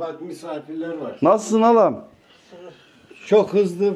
Bak misafirler var. Nasılsın alam? Çok hızlı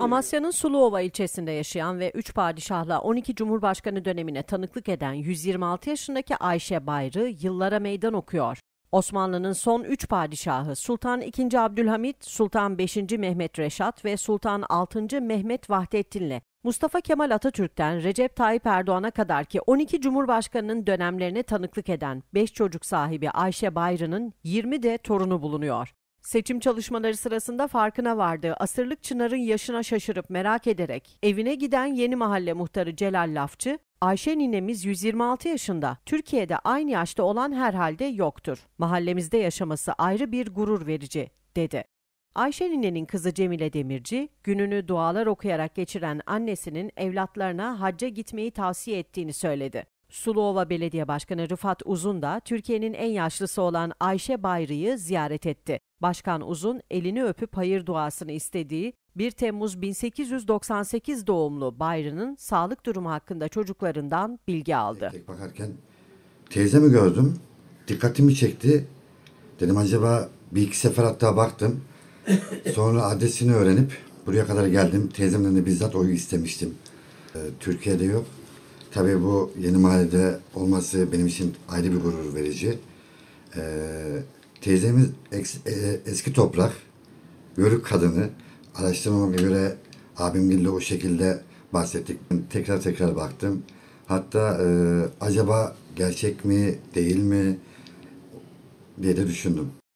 Amasya'nın Suluova ilçesinde yaşayan ve 3 padişahla 12 Cumhurbaşkanı dönemine tanıklık eden 126 yaşındaki Ayşe Bayrı yıllara meydan okuyor. Osmanlı'nın son üç padişahı Sultan II. Abdülhamit, Sultan V. Mehmet Reşat ve Sultan VI. Mehmet Vahdettin'le Mustafa Kemal Atatürk'ten Recep Tayyip Erdoğan'a kadar ki 12 Cumhurbaşkanı'nın dönemlerine tanıklık eden 5 çocuk sahibi Ayşe Bayrı'nın 20 de torunu bulunuyor. Seçim çalışmaları sırasında farkına vardığı asırlık Çınar'ın yaşına şaşırıp merak ederek evine giden yeni mahalle muhtarı Celal Lafçı, Ayşe ninemiz 126 yaşında. Türkiye'de aynı yaşta olan herhalde yoktur. Mahallemizde yaşaması ayrı bir gurur verici, dedi. Ayşe ninenin kızı Cemile Demirci, gününü dualar okuyarak geçiren annesinin evlatlarına hacca gitmeyi tavsiye ettiğini söyledi. Suluova Belediye Başkanı Rıfat Uzun da Türkiye'nin en yaşlısı olan Ayşe Bayrı'yı ziyaret etti. Başkan Uzun elini öpüp hayır duasını istediği 1 Temmuz 1898 doğumlu Bayrı'nın sağlık durumu hakkında çocuklarından bilgi aldı. Tek tek bakarken teyzemi gördüm. Dikkatimi çekti. Dedim acaba bir iki sefer hatta baktım. Sonra adresini öğrenip buraya kadar geldim. Teyzemden de bizzat oyu istemiştim. Ee, Türkiye'de yok. Tabii bu yeni mahallede olması benim için ayrı bir gurur verici. Ee, teyzemiz eks, e, eski toprak, görük kadını. Araştırmama göre abimgille o şekilde bahsettik. Tekrar tekrar baktım. Hatta e, acaba gerçek mi değil mi diye de düşündüm.